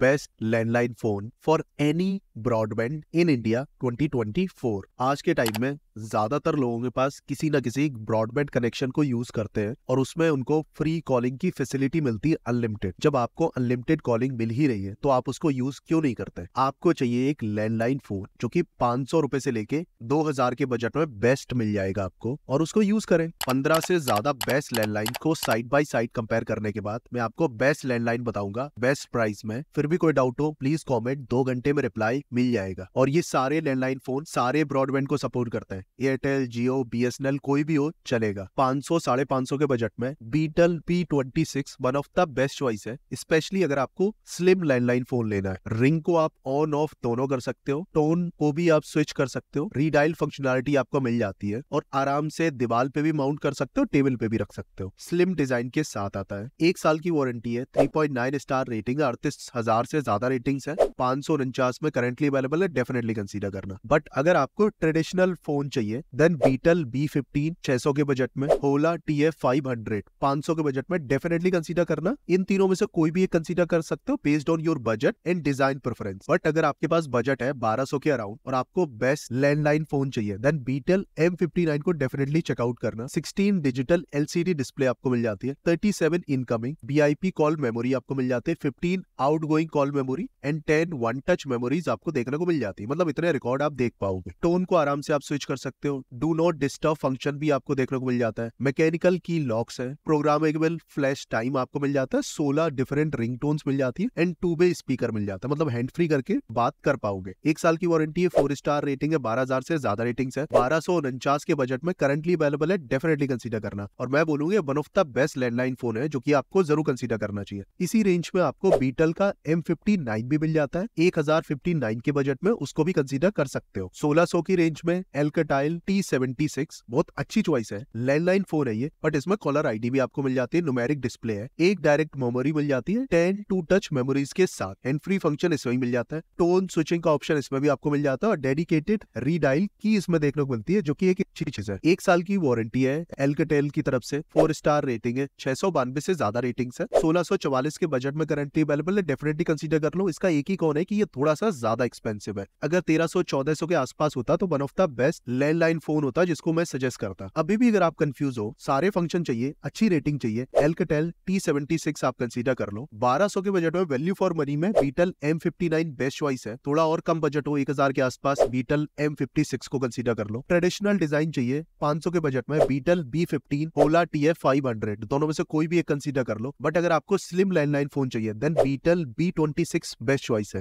best landline phone for any broadband in India 2024 आज के time में ज्यादातर लोगों के पास किसी न किसी ब्रॉडबैंड कनेक्शन को यूज करते हैं और उसमें उनको फ्री कॉलिंग की फैसिलिटी मिलती है अनलिमिटेड जब आपको अनलिमिटेड कॉलिंग मिल ही रही है तो आप उसको यूज क्यों नहीं करते आपको चाहिए एक लैंडलाइन फोन जो की पांच सौ से लेके दो हजार के बजट में बेस्ट मिल जाएगा आपको और उसको यूज करें पंद्रह से ज्यादा बेस्ट लैंडलाइन को साइड बाई साइड कंपेयर करने के बाद मैं आपको बेस्ट लैंडलाइन बताऊंगा बेस्ट प्राइस में फिर भी कोई डाउट हो प्लीज कॉमेंट दो घंटे में रिप्लाई मिल जाएगा और ये सारे लैंडलाइन फोन सारे ब्रॉडबैंड को सपोर्ट करते हैं Airtel Jio B S N L कोई भी हो चलेगा 500 साढ़े पाँच सौ के बजट में Beetel P twenty six one of the best choice है स्पेशली अगर आपको स्लिम लैंडलाइन फोन लेना है रिंग को आप ऑन ऑफ दोनों कर सकते हो टोन को भी आप स्विच कर सकते हो रीडाइल फंक्शनलिटी आपको मिल जाती है और आराम से दीवार पे भी माउंट कर सकते हो टेबल पे भी रख सकते हो स्लिम डिजाइन के साथ आता है एक साल की वारंटी है three point nine star rating अड़तीस हजार से ज्यादा रेटिंग है पांच सौ उनचास में करेंटली अवेलेबल है डेफिनेटली कंसीडर करना बट अगर आपको ट्रेडिशनल फोन चाहिए देन बीटल बी फिफ्टीन छह सौ के बजट में होला टी एफ फाइव हंड्रेड पांच सौ के बजट में डेफिनेटली कंसिडर करना इन तीनों में से कोई भी एक कंसिडर कर सकते हो based on your budget and design preference but अगर आपके पास बजट है बारह सौ के अराउंड और आपको बेस्ट लैंडलाइन फोन चाहिए then Beetel M fifty nine को डेफिनेटली चेकआउट करना सिक्सटीन डिजिटल एलसीडी डिस्प्ले आपको मिल जाती है thirty seven incoming BIP call memory आपको मिल जाती है fifteen outgoing call memory and ten one touch memories आपको देखने को मिल जाती है मतलब इतने रिकॉर्ड आप देख पाओगे टोन को आराम से आप स्विच कर सकते हो डू नॉट डिस्टर्ब फंक्शन भी आपको देखने को मिल जाता है मैकेनिकल की लॉक्स है प्रोग्रामेबल फ्लैश टाइम आपको मिल जाता है सोलह डिफरेंट रिंग मिल जाती है एंड टू वे स्पीकर मिल जाता है मतलब हैंड फ्री करके बात कर पाओगे एक साल की वारंटी है फोर स्टार रेटिंग है बारह से ज्यादा रेटिंग है बारह के बजट में करंटली अवेलेबल है डेफिनेटली कंसिडर करना और मैं बोलूंगी one of the best landline phone है जो की आपको जरूर कंसीडर करना चाहिए इसी रेंज में आपको बीटल का एम भी मिल जाता है एक के बजट में उसको भी कंसीडर कर सकते हो सोलह की रेंज में Alcatel versatile T seventy six बहुत अच्छी चॉइस है लैंडलाइन फोन है ये बट इसमें कॉलर आईडी भी आपको मिल जाती है नुमेरिक डिस्प्ले है एक डायरेक्ट मेमोरी मिल जाती है टेन टू टच मेमोरीज के साथ एंड फ्री फंक्शन इसमें भी मिल जाता है टोन स्विचिंग का ऑप्शन इसमें भी आपको मिल जाता है और डेडिकेटेड रीडाइल की इसमें देखने को मिलती है जो की एक अच्छी चीज है एक साल की वारंटी है एलकटेल की तरफ से फोर स्टार रेटिंग है छह सौ बानवे से ज्यादा रेटिंग है सोलह सौ चौवालीस के बजट में करंटली अवेलेबल है डेफिनेटली कंसिडर कर लो इसका एक ही कौन है की ये थोड़ा सा ज्यादा एक्सपेंसिव है अगर तेरह सौ चौदह सौ के आसपास होता तो one of the best landline phone होता जिसको मैं सजेस्ट करता अभी भी अगर आप कंफ्यूज हो सारे फंक्शन चाहिए अच्छी रेटिंग चाहिए एलकेटेल टी सेवेंटी सिक्स आप कंसिडर कर लो बारह सौ के बजट में वैल्यू फॉर मनी में Beetel M fifty nine best choice है थोड़ा और कम बजट हो एक हजार के आसपास बीटल एम फिफ्टी सिक्स को कंसिडर कर लो ट्रेडिशनल डिजाइन चाहिए पांच सौ के बजट में बीटल बी फिफ्टीन ओला टी एफ फाइव हंड्रेड दोनों में से कोई भी एक कंसिडर कर लो बट अगर आपको स्लिम लैंडलाइन फोन चाहिए then Beetel B twenty six best choice है